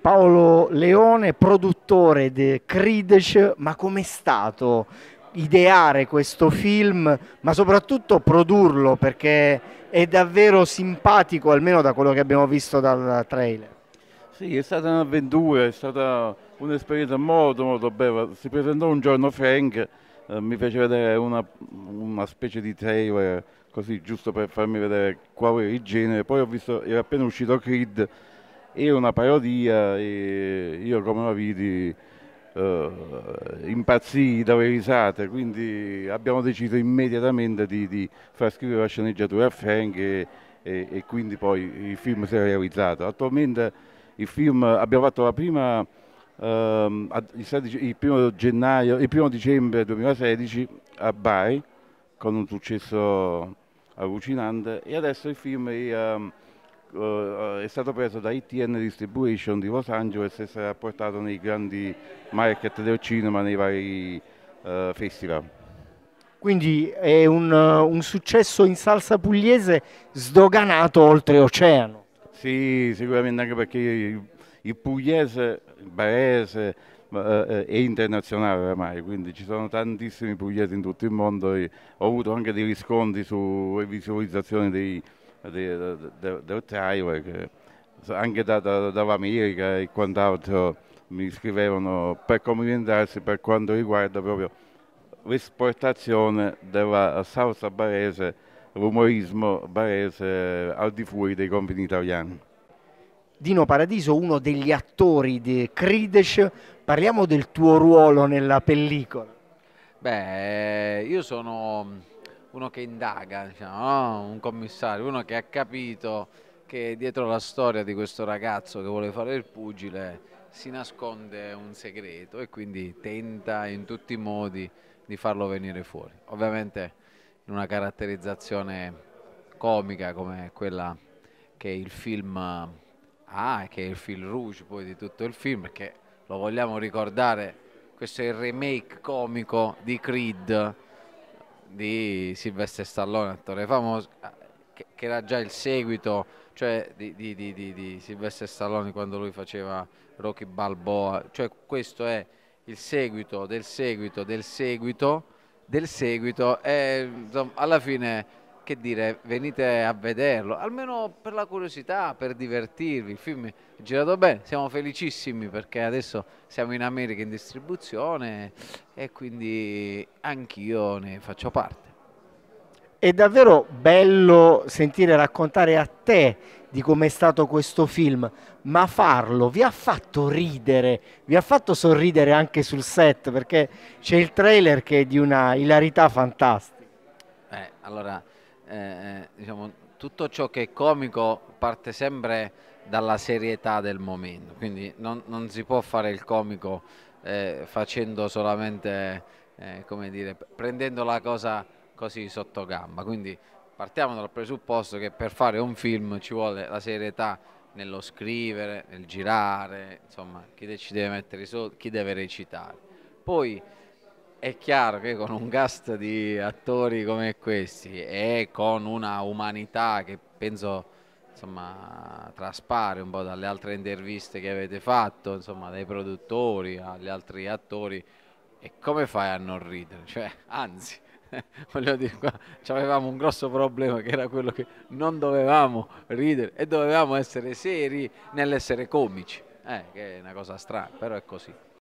Paolo Leone, produttore di Kridesh, ma com'è stato ideare questo film, ma soprattutto produrlo perché è davvero simpatico, almeno da quello che abbiamo visto dal trailer. Sì, è stata un'avventura, è stata un'esperienza molto molto bella. Si presentò un giorno Frank, eh, mi fece vedere una, una, specie di trailer, così giusto per farmi vedere qual era il genere. Poi ho visto, era appena uscito Creed, è una parodia e io come la vidi eh, impazzii dalle risate, quindi abbiamo deciso immediatamente di, di far scrivere la sceneggiatura a Frank e, e, e, quindi poi il film si è realizzato. Attualmente il film abbiamo fatto la prima... Ehm, il, 16, il, primo gennaio, il primo dicembre 2016 a Bari con un successo allucinante e adesso il film è ehm, eh, eh, è stato preso da ITN Distribution di Los Angeles e sarà portato nei grandi market del cinema, nei vari eh, festival. Quindi è un, eh, un, successo in salsa pugliese sdoganato oltreoceano. Sì, sicuramente anche perché il pugliese, il barese eh, eh, è internazionale oramai, quindi ci sono tantissimi pugliesi in tutto il mondo e ho avuto anche dei riscontri sulle visualizzazioni dei, da Ottaio, anche da, da, dall'America e quant'altro mi scrivevano per comunicarsi per quanto riguarda proprio l'esportazione della salsa barese, l'umorismo barese al di fuori dei confini italiani. Dino Paradiso, uno degli attori di Cridesh, parliamo del tuo ruolo nella pellicola. Beh, io sono uno che indaga, diciamo, no? un commissario, uno che ha capito che dietro la storia di questo ragazzo che vuole fare il pugile si nasconde un segreto e quindi tenta in tutti i modi di farlo venire fuori. Ovviamente in una caratterizzazione comica come quella che il film ha, che è il film Rouge poi di tutto il film, perché lo vogliamo ricordare, questo è il remake comico di Creed di Silvestre Stallone, attore famoso, eh, che, che era già il seguito cioè, di, di, di, di, Silvestre Stallone quando lui faceva Rocky Balboa, cioè questo è il seguito del seguito del seguito del seguito e insomma, alla fine che dire, venite a vederlo, almeno per la curiosità, per divertirvi, il film è girato bene, siamo felicissimi perché adesso siamo in America in distribuzione e quindi anch'io ne faccio parte. È davvero bello sentire raccontare a te di com'è stato questo film, ma farlo vi ha fatto ridere, vi ha fatto sorridere anche sul set perché c'è il trailer che è di una hilarità fantastica. Eh, allora eh, eh, diciamo, tutto ciò che è comico parte sempre dalla serietà del momento, quindi non, non si può fare il comico eh, facendo solamente, eh, come dire, prendendo la cosa così sotto gamba, quindi partiamo dal presupposto che per fare un film ci vuole la serietà nello scrivere, nel girare, insomma chi decide di mettere i soldi, chi deve recitare. Poi è chiaro che con un cast di attori come questi e con una umanità che penso insomma, traspare un po' dalle altre interviste che avete fatto, insomma, dai produttori agli altri attori, e come fai a non ridere? Cioè, anzi, voglio dire qua, avevamo un grosso problema che era quello che non dovevamo ridere e dovevamo essere seri nell'essere comici, eh, che è una cosa strana, però è così.